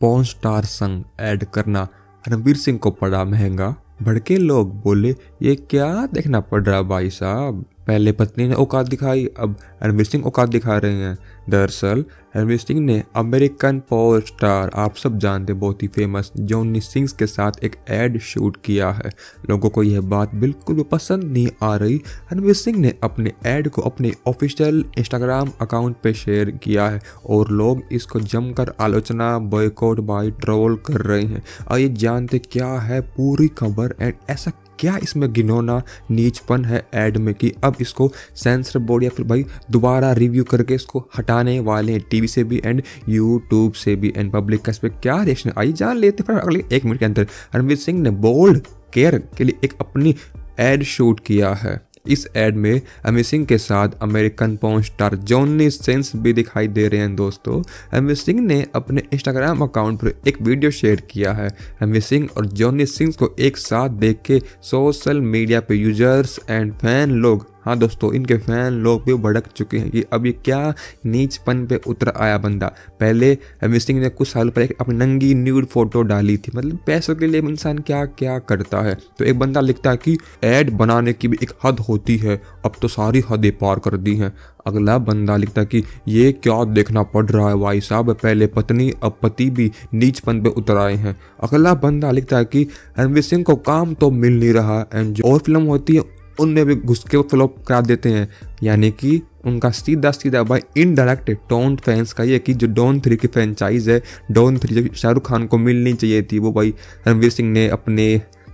पौन स्टार संग ऐड करना रणबीर सिंह को पड़ा महंगा भड़के लोग बोले ये क्या देखना पड़ रहा भाई साहब पहले पत्नी ने औकात दिखाई अब रणवीर सिंह औकात दिखा रहे हैं दरअसल रणवीर सिंह ने अमेरिकन पॉवर स्टार आप सब जानते बहुत ही फेमस जॉनी सिंह के साथ एक एड शूट किया है लोगों को यह बात बिल्कुल भी पसंद नहीं आ रही रणवीर सिंह ने अपने एड को अपने ऑफिशियल इंस्टाग्राम अकाउंट पर शेयर किया है और लोग इसको जमकर आलोचना बॉयकॉट बाई ट्रोल कर रहे हैं और ये जानते क्या है पूरी खबर एंड ऐसा क्या इसमें गिनोना नीचपन है ऐड में कि अब इसको सेंसर बोर्ड या फिर भाई दोबारा रिव्यू करके इसको हटाने वाले हैं टीवी से भी एंड यूट्यूब से भी एंड पब्लिक का इस पर क्या रिएक्शन आई जान लेते फिर अगले एक मिनट के अंदर रणवीर सिंह ने बोल्ड केयर के लिए एक अपनी एड शूट किया है इस एड में सिंह के साथ American porn star Johnny Sins भी दिखाई दे रहे हैं दोस्तों अमित सिंह ने अपने इंस्टाग्राम अकाउंट पर एक वीडियो शेयर किया है अमित सिंह और जॉनी सिंह को एक साथ देख के सोशल मीडिया पर यूजर्स एंड फैन लोग हाँ दोस्तों इनके फैन लोग भी भड़क चुके हैं कि अब ये क्या नीचपन पे उतर आया बंदा पहले रवि सिंह ने कुछ साल पहले अपनी नंगी न्यूड फोटो डाली थी मतलब पैसों के लिए इंसान क्या क्या करता है तो एक बंदा लिखता है कि ऐड बनाने की भी एक हद होती है अब तो सारी हदें पार कर दी हैं अगला बंदा लिखता कि ये क्या देखना पड़ रहा है भाई साहब पहले पत्नी अब पति भी नीचपन पे उतर आए हैं अगला बंदा लिखता है कि रणवीर सिंह को काम तो मिल नहीं रहा एंड जो और फिल्म होती है उनमें भी घुस के फ्लॉप करा देते हैं यानी कि उनका सीधा सीधा भाई इनडायरेक्ट डॉन फैंस का ये कि जो डॉन थ्री की फ्रेंचाइज है डॉन थ्री जो शाहरुख खान को मिलनी चाहिए थी वो भाई रणवीर सिंह ने अपने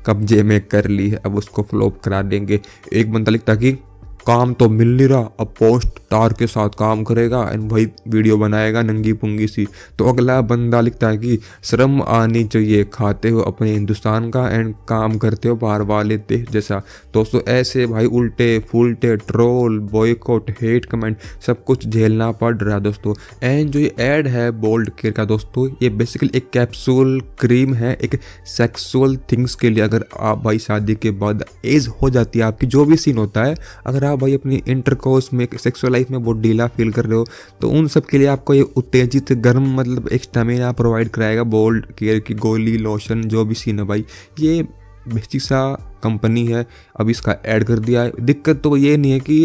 कब्जे में कर ली है अब उसको फ्लॉप करा देंगे एक बंदा लिखता कि काम तो मिल नहीं रहा अब पोस्ट तार के साथ काम करेगा एंड वही वीडियो बनाएगा नंगी पुंगी सी तो अगला बंदा लिखता है कि श्रम आनी चाहिए खाते हो अपने हिंदुस्तान का एंड काम करते हो बाहर वाले देश जैसा दोस्तों ऐसे भाई उल्टे फुलटे ट्रोल बॉयकॉट हेट कमेंट सब कुछ झेलना पड़ रहा दोस्तों एंड जो ये एड है बोल्ड केयर का दोस्तों ये बेसिकली एक कैप्सूल क्रीम है एक सेक्सुअल थिंग्स के लिए अगर आप भाई शादी के बाद एज हो जाती है आपकी जो भी सीन होता है अगर आप या भाई अपनी इंटरकोर्स में सेक्सुअल लाइफ में बहुत ढीला फील कर रहे हो तो उन सब के लिए आपको ये उत्तेजित गर्म मतलब एक स्टेमिना प्रोवाइड कराएगा बोल्ड केयर की गोली लोशन जो भी सीन है भाई ये बेसिक सा कंपनी है अब इसका ऐड कर दिया है दिक्कत तो ये नहीं है कि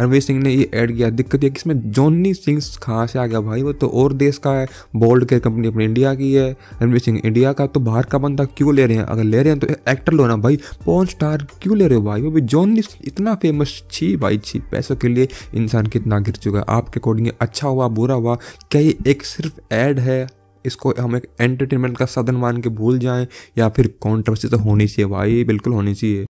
रणवीर सिंह ने ये ऐड किया दिक्कत यह इसमें जॉनी सिंह कहाँ से आ गया भाई वो तो और देश का है बोल्ड केयर कंपनी अपनी इंडिया की है रणवीर सिंह इंडिया का तो बाहर का बंदा क्यों ले रहे हैं अगर ले रहे हैं तो एक्टर लो ना भाई पॉन स्टार क्यों ले रहे हो भाई वो भी जॉनी इतना फेमस छी भाई छी पैसों के लिए इंसान कितना गिर चुका है आपके अकॉर्डिंग अच्छा हुआ बुरा हुआ क्या ये एक सिर्फ ऐड है इसको हम एक एंटरटेनमेंट का साधन मान के भूल जाएं या फिर कॉन्ट्रवर्सी तो होनी चाहिए भाई बिल्कुल होनी चाहिए